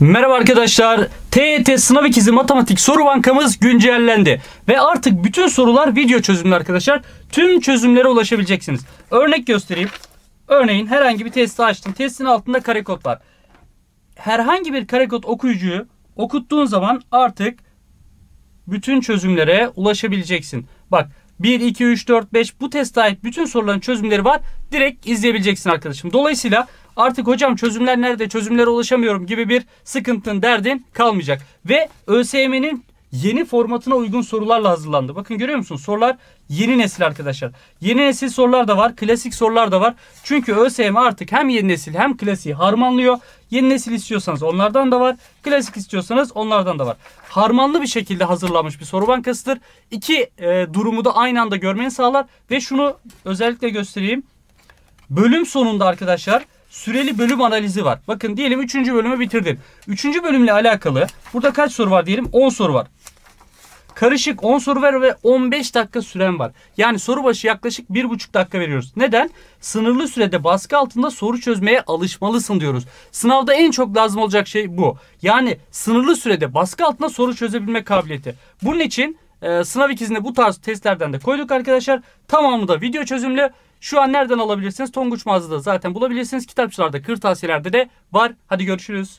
Merhaba arkadaşlar. TET e Sınav İkizi Matematik Soru Bankamız güncellendi. Ve artık bütün sorular video çözümlü arkadaşlar. Tüm çözümlere ulaşabileceksiniz. Örnek göstereyim. Örneğin herhangi bir testi açtım. Testin altında karekod var. Herhangi bir karekod okuyucuyu okuttuğun zaman artık bütün çözümlere ulaşabileceksin. Bak 1, 2, 3, 4, 5 bu teste ait bütün soruların çözümleri var. Direkt izleyebileceksin arkadaşım. Dolayısıyla artık hocam çözümler nerede çözümlere ulaşamıyorum gibi bir sıkıntın derdin kalmayacak. Ve ÖSYM'nin yeni formatına uygun sorularla hazırlandı. Bakın görüyor musunuz? Sorular yeni nesil arkadaşlar. Yeni nesil sorular da var. Klasik sorular da var. Çünkü ÖSYM artık hem yeni nesil hem klasiği harmanlıyor. Yeni nesil istiyorsanız onlardan da var. Klasik istiyorsanız onlardan da var. Harmanlı bir şekilde hazırlanmış bir soru bankasıdır. İki e, durumu da aynı anda görmeni sağlar. Ve şunu özellikle göstereyim. Bölüm sonunda arkadaşlar süreli bölüm analizi var. Bakın diyelim 3. bölümü bitirdin. 3. bölümle alakalı burada kaç soru var diyelim? 10 soru var. Karışık 10 soru var ve 15 dakika süren var. Yani soru başı yaklaşık 1,5 dakika veriyoruz. Neden? Sınırlı sürede baskı altında soru çözmeye alışmalısın diyoruz. Sınavda en çok lazım olacak şey bu. Yani sınırlı sürede baskı altında soru çözebilme kabiliyeti. Bunun için e, sınav ikizinde bu tarz testlerden de koyduk arkadaşlar. Tamamı da video çözümlü. Şu an nereden alabilirsiniz? Tonguç mağazada zaten bulabilirsiniz. Kitapçılarda, kırtasiyelerde de var. Hadi görüşürüz.